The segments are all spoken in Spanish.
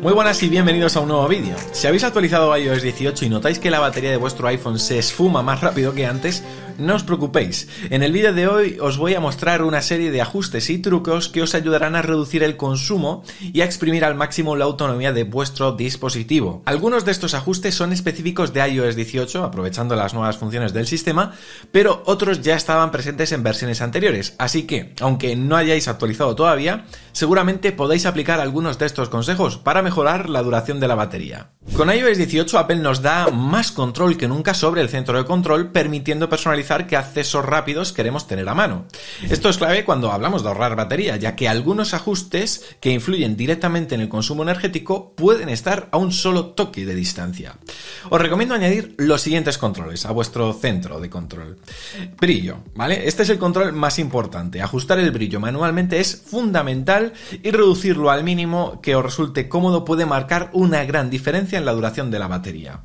Muy buenas y bienvenidos a un nuevo vídeo. Si habéis actualizado iOS 18 y notáis que la batería de vuestro iPhone se esfuma más rápido que antes, no os preocupéis. En el vídeo de hoy os voy a mostrar una serie de ajustes y trucos que os ayudarán a reducir el consumo y a exprimir al máximo la autonomía de vuestro dispositivo. Algunos de estos ajustes son específicos de iOS 18, aprovechando las nuevas funciones del sistema, pero otros ya estaban presentes en versiones anteriores, así que, aunque no hayáis actualizado todavía, seguramente podéis aplicar algunos de estos consejos para mejorar la duración de la batería. Con iOS 18 Apple nos da más control que nunca sobre el centro de control, permitiendo personalizar qué accesos rápidos queremos tener a mano. Esto es clave cuando hablamos de ahorrar batería, ya que algunos ajustes que influyen directamente en el consumo energético pueden estar a un solo toque de distancia. Os recomiendo añadir los siguientes controles a vuestro centro de control. Brillo, ¿vale? Este es el control más importante. Ajustar el brillo manualmente es fundamental y reducirlo al mínimo que os resulte cómodo puede marcar una gran diferencia en la duración de la batería.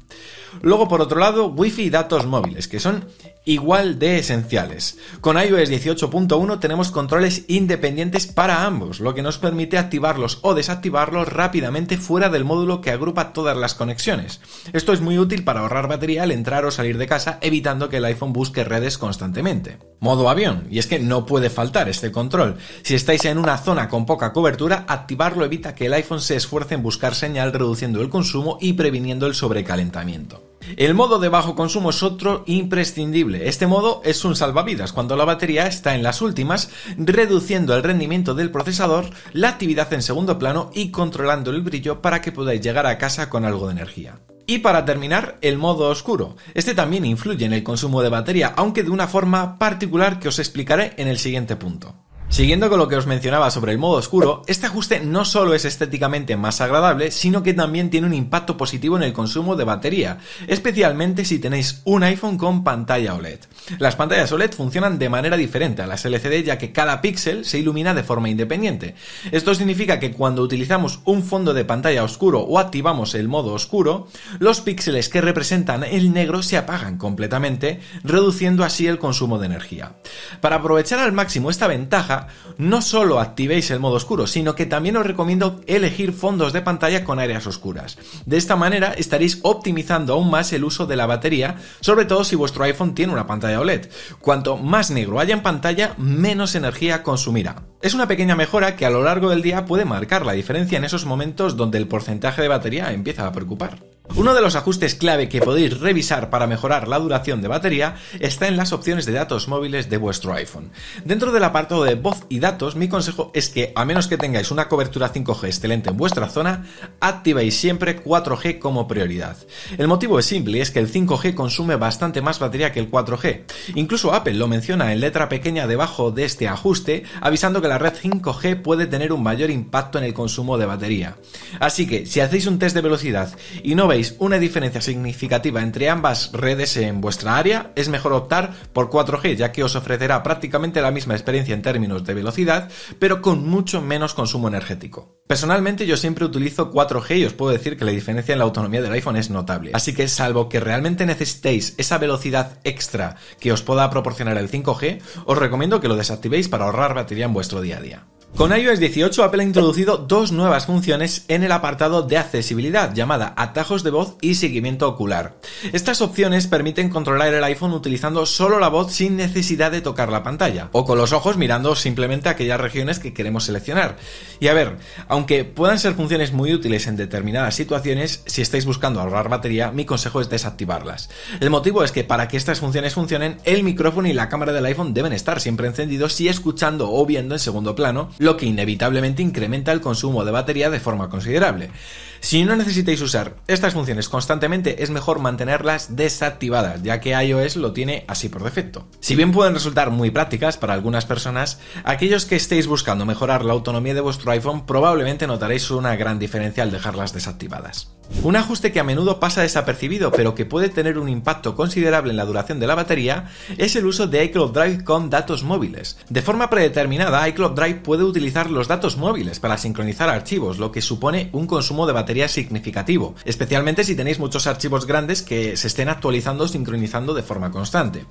Luego, por otro lado, Wi-Fi y datos móviles, que son igual de esenciales. Con iOS 18.1 tenemos controles independientes para ambos, lo que nos permite activarlos o desactivarlos rápidamente fuera del módulo que agrupa todas las conexiones. Esto es muy útil para ahorrar batería al entrar o salir de casa, evitando que el iPhone busque redes constantemente. Modo avión, y es que no puede faltar este control. Si estáis en una zona con poca cobertura, activarlo evita que el iPhone se esfuerce en buscar señal reduciendo el consumo y previniendo el sobrecalentamiento. El modo de bajo consumo es otro imprescindible. Este modo es un salvavidas cuando la batería está en las últimas, reduciendo el rendimiento del procesador, la actividad en segundo plano y controlando el brillo para que podáis llegar a casa con algo de energía. Y para terminar, el modo oscuro. Este también influye en el consumo de batería, aunque de una forma particular que os explicaré en el siguiente punto. Siguiendo con lo que os mencionaba sobre el modo oscuro, este ajuste no solo es estéticamente más agradable, sino que también tiene un impacto positivo en el consumo de batería, especialmente si tenéis un iPhone con pantalla OLED. Las pantallas OLED funcionan de manera diferente a las LCD ya que cada píxel se ilumina de forma independiente. Esto significa que cuando utilizamos un fondo de pantalla oscuro o activamos el modo oscuro, los píxeles que representan el negro se apagan completamente, reduciendo así el consumo de energía. Para aprovechar al máximo esta ventaja, no solo activéis el modo oscuro, sino que también os recomiendo elegir fondos de pantalla con áreas oscuras. De esta manera estaréis optimizando aún más el uso de la batería, sobre todo si vuestro iPhone tiene una pantalla OLED. Cuanto más negro haya en pantalla, menos energía consumirá. Es una pequeña mejora que a lo largo del día puede marcar la diferencia en esos momentos donde el porcentaje de batería empieza a preocupar. Uno de los ajustes clave que podéis revisar para mejorar la duración de batería está en las opciones de datos móviles de vuestro iPhone. Dentro del apartado de voz y datos, mi consejo es que, a menos que tengáis una cobertura 5G excelente en vuestra zona, activéis siempre 4G como prioridad. El motivo es simple, es que el 5G consume bastante más batería que el 4G. Incluso Apple lo menciona en letra pequeña debajo de este ajuste, avisando que la red 5G puede tener un mayor impacto en el consumo de batería. Así que, si hacéis un test de velocidad y no una diferencia significativa entre ambas redes en vuestra área, es mejor optar por 4G, ya que os ofrecerá prácticamente la misma experiencia en términos de velocidad, pero con mucho menos consumo energético. Personalmente yo siempre utilizo 4G y os puedo decir que la diferencia en la autonomía del iPhone es notable. Así que salvo que realmente necesitéis esa velocidad extra que os pueda proporcionar el 5G, os recomiendo que lo desactivéis para ahorrar batería en vuestro día a día. Con iOS 18, Apple ha introducido dos nuevas funciones en el apartado de accesibilidad, llamada atajos de voz y seguimiento ocular. Estas opciones permiten controlar el iPhone utilizando solo la voz sin necesidad de tocar la pantalla, o con los ojos mirando simplemente aquellas regiones que queremos seleccionar. Y a ver, aunque puedan ser funciones muy útiles en determinadas situaciones, si estáis buscando ahorrar batería, mi consejo es desactivarlas. El motivo es que para que estas funciones funcionen, el micrófono y la cámara del iPhone deben estar siempre encendidos y escuchando o viendo en segundo plano lo que inevitablemente incrementa el consumo de batería de forma considerable. Si no necesitáis usar estas funciones constantemente, es mejor mantenerlas desactivadas, ya que iOS lo tiene así por defecto. Si bien pueden resultar muy prácticas para algunas personas, aquellos que estéis buscando mejorar la autonomía de vuestro iPhone probablemente notaréis una gran diferencia al dejarlas desactivadas. Un ajuste que a menudo pasa desapercibido pero que puede tener un impacto considerable en la duración de la batería es el uso de iCloud Drive con datos móviles. De forma predeterminada, iCloud Drive puede utilizar los datos móviles para sincronizar archivos, lo que supone un consumo de batería significativo, especialmente si tenéis muchos archivos grandes que se estén actualizando o sincronizando de forma constante.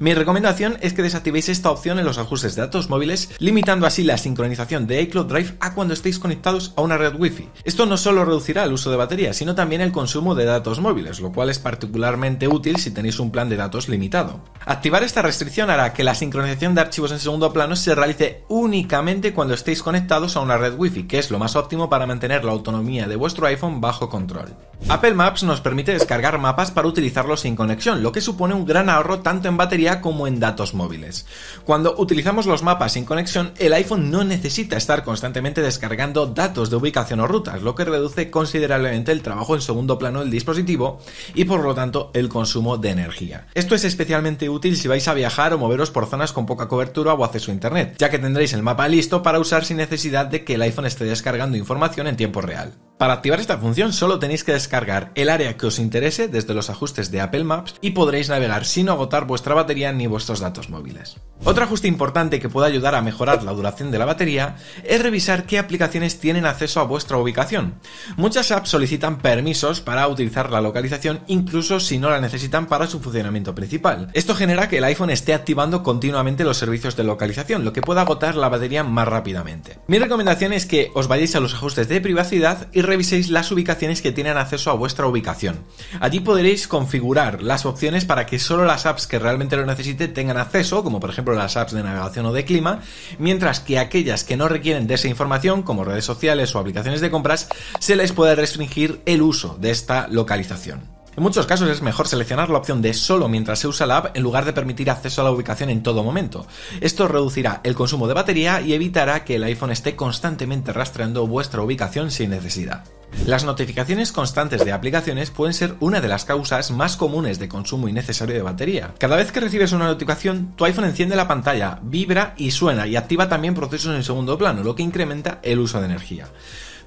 Mi recomendación es que desactivéis esta opción en los ajustes de datos móviles, limitando así la sincronización de iCloud Drive a cuando estéis conectados a una red Wi-Fi. Esto no solo reducirá el uso de baterías, sino también el consumo de datos móviles, lo cual es particularmente útil si tenéis un plan de datos limitado. Activar esta restricción hará que la sincronización de archivos en segundo plano se realice únicamente cuando estéis conectados a una red Wi-Fi, que es lo más óptimo para mantener la autonomía de vuestro iPhone bajo control. Apple Maps nos permite descargar mapas para utilizarlos sin conexión, lo que supone un gran ahorro tanto en batería como en datos móviles. Cuando utilizamos los mapas sin conexión, el iPhone no necesita estar constantemente descargando datos de ubicación o rutas, lo que reduce considerablemente el trabajo en segundo plano del dispositivo y por lo tanto el consumo de energía. Esto es especialmente útil si vais a viajar o moveros por zonas con poca cobertura o acceso a internet, ya que tendréis el mapa listo para usar sin necesidad de que el iPhone esté descargando información en tiempo real. Para activar esta función solo tenéis que descargar el área que os interese desde los ajustes de Apple Maps y podréis navegar sin agotar vuestra batería ni vuestros datos móviles. Otro ajuste importante que puede ayudar a mejorar la duración de la batería es revisar qué aplicaciones tienen acceso a vuestra ubicación. Muchas apps solicitan permisos para utilizar la localización incluso si no la necesitan para su funcionamiento principal. Esto genera que el iPhone esté activando continuamente los servicios de localización, lo que puede agotar la batería más rápidamente. Mi recomendación es que os vayáis a los ajustes de privacidad y reviséis las ubicaciones que tienen acceso a vuestra ubicación. Allí podréis configurar las opciones para que solo las apps que realmente lo necesite tengan acceso, como por ejemplo las apps de navegación o de clima, mientras que aquellas que no requieren de esa información, como redes sociales o aplicaciones de compras, se les puede restringir el uso de esta localización. En muchos casos es mejor seleccionar la opción de solo mientras se usa la app en lugar de permitir acceso a la ubicación en todo momento. Esto reducirá el consumo de batería y evitará que el iPhone esté constantemente rastreando vuestra ubicación sin necesidad. Las notificaciones constantes de aplicaciones pueden ser una de las causas más comunes de consumo innecesario de batería. Cada vez que recibes una notificación, tu iPhone enciende la pantalla, vibra y suena y activa también procesos en segundo plano, lo que incrementa el uso de energía.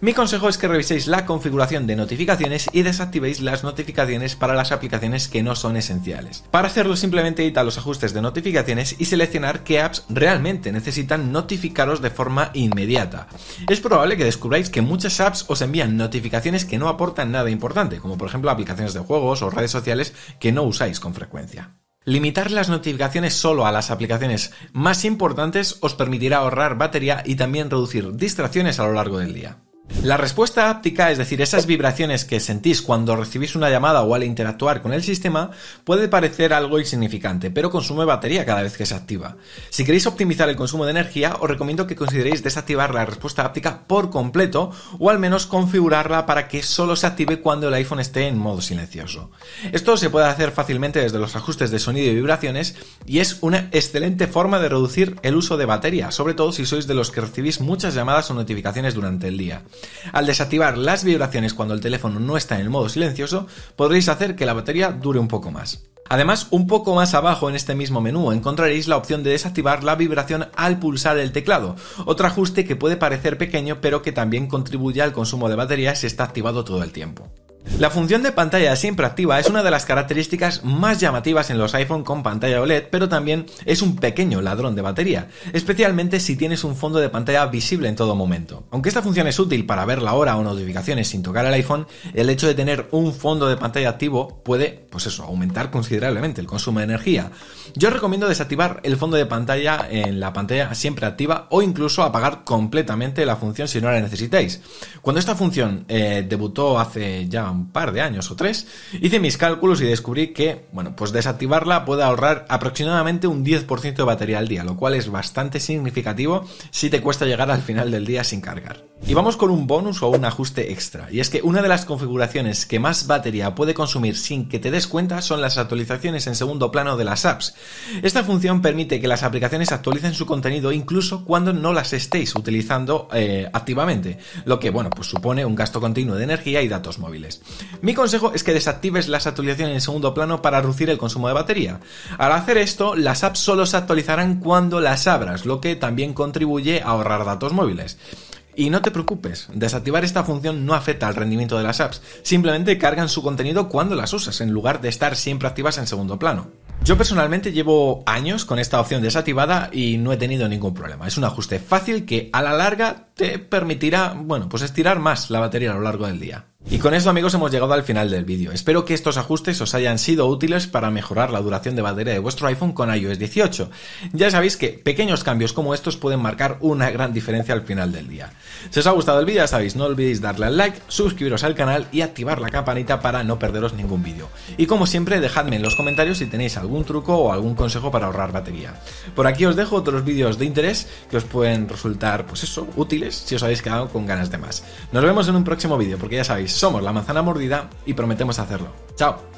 Mi consejo es que reviséis la configuración de notificaciones y desactivéis las notificaciones para las aplicaciones que no son esenciales. Para hacerlo simplemente edita los ajustes de notificaciones y seleccionar qué apps realmente necesitan notificaros de forma inmediata. Es probable que descubráis que muchas apps os envían notificaciones que no aportan nada importante, como por ejemplo aplicaciones de juegos o redes sociales que no usáis con frecuencia. Limitar las notificaciones solo a las aplicaciones más importantes os permitirá ahorrar batería y también reducir distracciones a lo largo del día. La respuesta áptica, es decir, esas vibraciones que sentís cuando recibís una llamada o al interactuar con el sistema, puede parecer algo insignificante, pero consume batería cada vez que se activa. Si queréis optimizar el consumo de energía, os recomiendo que consideréis desactivar la respuesta áptica por completo o al menos configurarla para que solo se active cuando el iPhone esté en modo silencioso. Esto se puede hacer fácilmente desde los ajustes de sonido y vibraciones y es una excelente forma de reducir el uso de batería, sobre todo si sois de los que recibís muchas llamadas o notificaciones durante el día. Al desactivar las vibraciones cuando el teléfono no está en el modo silencioso, podréis hacer que la batería dure un poco más. Además, un poco más abajo en este mismo menú encontraréis la opción de desactivar la vibración al pulsar el teclado, otro ajuste que puede parecer pequeño pero que también contribuye al consumo de batería si está activado todo el tiempo. La función de pantalla siempre activa es una de las características más llamativas en los iPhone con pantalla OLED, pero también es un pequeño ladrón de batería, especialmente si tienes un fondo de pantalla visible en todo momento. Aunque esta función es útil para ver la hora o notificaciones sin tocar el iPhone, el hecho de tener un fondo de pantalla activo puede, pues eso, aumentar considerablemente el consumo de energía. Yo recomiendo desactivar el fondo de pantalla en la pantalla siempre activa o incluso apagar completamente la función si no la necesitáis. Cuando esta función eh, debutó hace ya un par de años o tres, hice mis cálculos y descubrí que, bueno, pues desactivarla puede ahorrar aproximadamente un 10% de batería al día, lo cual es bastante significativo si te cuesta llegar al final del día sin cargar. Y vamos con un bonus o un ajuste extra, y es que una de las configuraciones que más batería puede consumir sin que te des cuenta son las actualizaciones en segundo plano de las apps. Esta función permite que las aplicaciones actualicen su contenido incluso cuando no las estéis utilizando eh, activamente, lo que, bueno, pues supone un gasto continuo de energía y datos móviles. Mi consejo es que desactives las actualizaciones en segundo plano para reducir el consumo de batería. Al hacer esto, las apps solo se actualizarán cuando las abras, lo que también contribuye a ahorrar datos móviles. Y no te preocupes, desactivar esta función no afecta al rendimiento de las apps, simplemente cargan su contenido cuando las usas, en lugar de estar siempre activas en segundo plano. Yo personalmente llevo años con esta opción desactivada y no he tenido ningún problema. Es un ajuste fácil que a la larga te permitirá, bueno, pues estirar más la batería a lo largo del día. Y con eso amigos hemos llegado al final del vídeo. Espero que estos ajustes os hayan sido útiles para mejorar la duración de batería de vuestro iPhone con iOS 18. Ya sabéis que pequeños cambios como estos pueden marcar una gran diferencia al final del día. Si os ha gustado el vídeo ya sabéis, no olvidéis darle al like, suscribiros al canal y activar la campanita para no perderos ningún vídeo. Y como siempre dejadme en los comentarios si tenéis algún truco o algún consejo para ahorrar batería. Por aquí os dejo otros vídeos de interés que os pueden resultar, pues eso, útiles si os habéis quedado con ganas de más. Nos vemos en un próximo vídeo porque ya sabéis, somos la manzana mordida y prometemos hacerlo. ¡Chao!